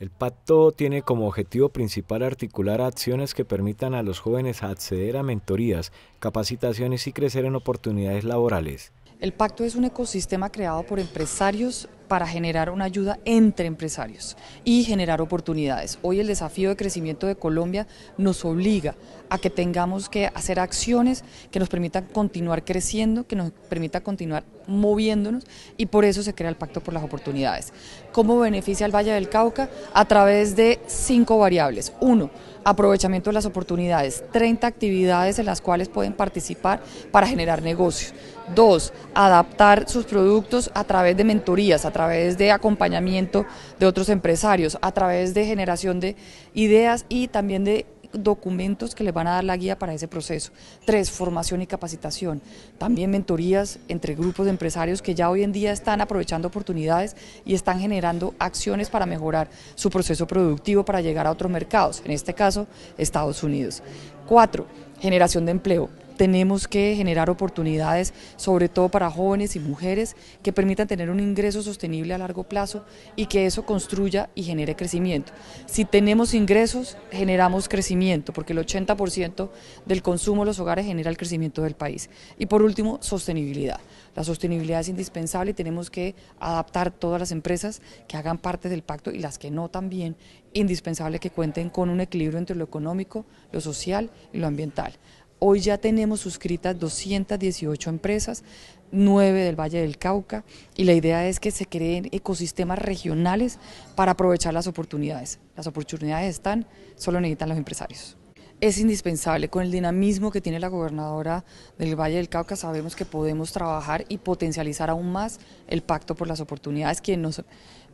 El pacto tiene como objetivo principal articular acciones que permitan a los jóvenes acceder a mentorías, capacitaciones y crecer en oportunidades laborales. El pacto es un ecosistema creado por empresarios, para generar una ayuda entre empresarios y generar oportunidades. Hoy el desafío de crecimiento de Colombia nos obliga a que tengamos que hacer acciones que nos permitan continuar creciendo, que nos permitan continuar moviéndonos y por eso se crea el Pacto por las Oportunidades. ¿Cómo beneficia el Valle del Cauca? A través de cinco variables. Uno, aprovechamiento de las oportunidades, 30 actividades en las cuales pueden participar para generar negocios. Dos, adaptar sus productos a través de mentorías, a través de acompañamiento de otros empresarios, a través de generación de ideas y también de documentos que les van a dar la guía para ese proceso. Tres, formación y capacitación. También mentorías entre grupos de empresarios que ya hoy en día están aprovechando oportunidades y están generando acciones para mejorar su proceso productivo para llegar a otros mercados, en este caso Estados Unidos. Cuatro, generación de empleo tenemos que generar oportunidades, sobre todo para jóvenes y mujeres, que permitan tener un ingreso sostenible a largo plazo y que eso construya y genere crecimiento. Si tenemos ingresos, generamos crecimiento, porque el 80% del consumo de los hogares genera el crecimiento del país. Y por último, sostenibilidad. La sostenibilidad es indispensable y tenemos que adaptar todas las empresas que hagan parte del pacto y las que no también, indispensable que cuenten con un equilibrio entre lo económico, lo social y lo ambiental. Hoy ya tenemos suscritas 218 empresas, 9 del Valle del Cauca, y la idea es que se creen ecosistemas regionales para aprovechar las oportunidades. Las oportunidades están, solo necesitan los empresarios es indispensable. Con el dinamismo que tiene la gobernadora del Valle del Cauca sabemos que podemos trabajar y potencializar aún más el pacto por las oportunidades, quien nos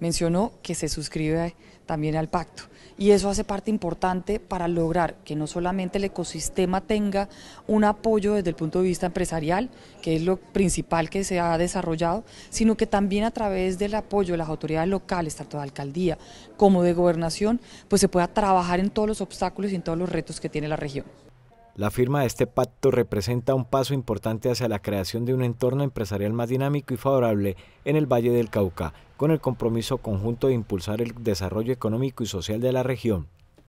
mencionó que se suscribe también al pacto. Y eso hace parte importante para lograr que no solamente el ecosistema tenga un apoyo desde el punto de vista empresarial, que es lo principal que se ha desarrollado, sino que también a través del apoyo de las autoridades locales, tanto de alcaldía como de gobernación, pues se pueda trabajar en todos los obstáculos y en todos los retos que tiene la región. La firma de este pacto representa un paso importante hacia la creación de un entorno empresarial más dinámico y favorable en el Valle del Cauca, con el compromiso conjunto de impulsar el desarrollo económico y social de la región.